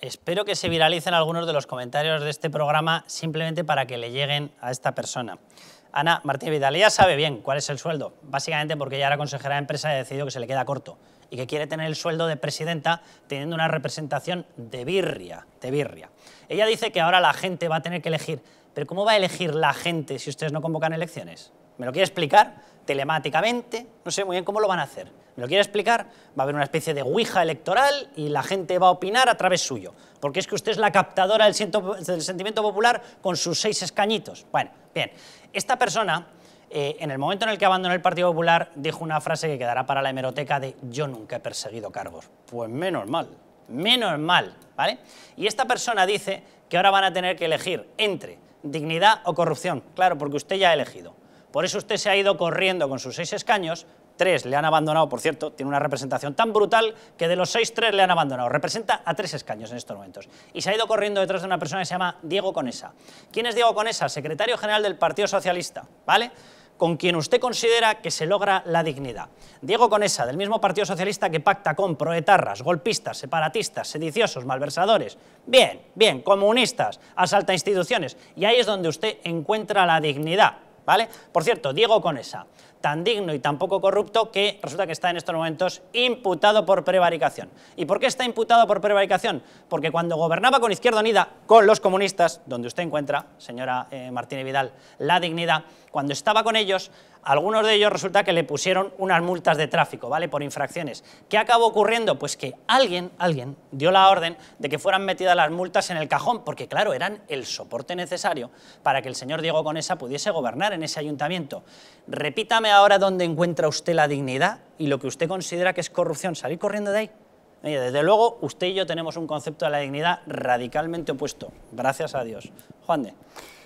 Espero que se viralicen algunos de los comentarios de este programa simplemente para que le lleguen a esta persona. Ana Martín Vidal, sabe bien cuál es el sueldo, básicamente porque ya era consejera de empresa y ha decidido que se le queda corto y que quiere tener el sueldo de presidenta teniendo una representación de birria, de birria. Ella dice que ahora la gente va a tener que elegir, pero ¿cómo va a elegir la gente si ustedes no convocan elecciones? me lo quiere explicar telemáticamente, no sé muy bien cómo lo van a hacer. ¿Me lo quiere explicar? Va a haber una especie de ouija electoral y la gente va a opinar a través suyo, porque es que usted es la captadora del, sentimiento popular con sus seis escañitos. Bueno, bien, esta persona, eh, en el momento en el que abandonó el Partido Popular, dijo una frase que quedará para la hemeroteca de yo nunca he perseguido cargos. Pues menos mal, menos mal, ¿vale? Y esta persona dice que ahora van a tener que elegir entre dignidad o corrupción, claro, porque usted ya ha elegido. Por eso usted se ha ido corriendo con sus seis escaños, tres le han abandonado, por cierto, tiene una representación tan brutal que de los seis, tres le han abandonado. Representa a tres escaños en estos momentos. Y se ha ido corriendo detrás de una persona que se llama Diego Conesa. ¿Quién es Diego Conesa? Secretario General del Partido Socialista, ¿vale? con quien usted considera que se logra la dignidad. Diego Conesa, del mismo Partido Socialista que pacta con proetarras, golpistas, separatistas, sediciosos, malversadores, bien, bien, comunistas, asalta instituciones, y ahí es donde usted encuentra la dignidad, ¿vale? Por cierto, Diego Conesa, tan digno y tan poco corrupto que resulta que está en estos momentos imputado por prevaricación. ¿Y por qué está imputado por prevaricación? Porque cuando gobernaba con Izquierda Unida, con los comunistas, donde usted encuentra, señora eh, Martínez Vidal, la dignidad, cuando estaba con ellos, algunos de ellos resulta que le pusieron unas multas de tráfico, ¿vale? Por infracciones. ¿Qué acabó ocurriendo? Pues que alguien, alguien dio la orden de que fueran metidas las multas en el cajón, porque claro, eran el soporte necesario para que el señor Diego Conesa pudiese gobernar en ese ayuntamiento. Repítame ahora dónde encuentra usted la dignidad y lo que usted considera que es corrupción. Salir corriendo de ahí. desde luego, usted y yo tenemos un concepto de la dignidad radicalmente opuesto. Gracias a Dios. Juan de.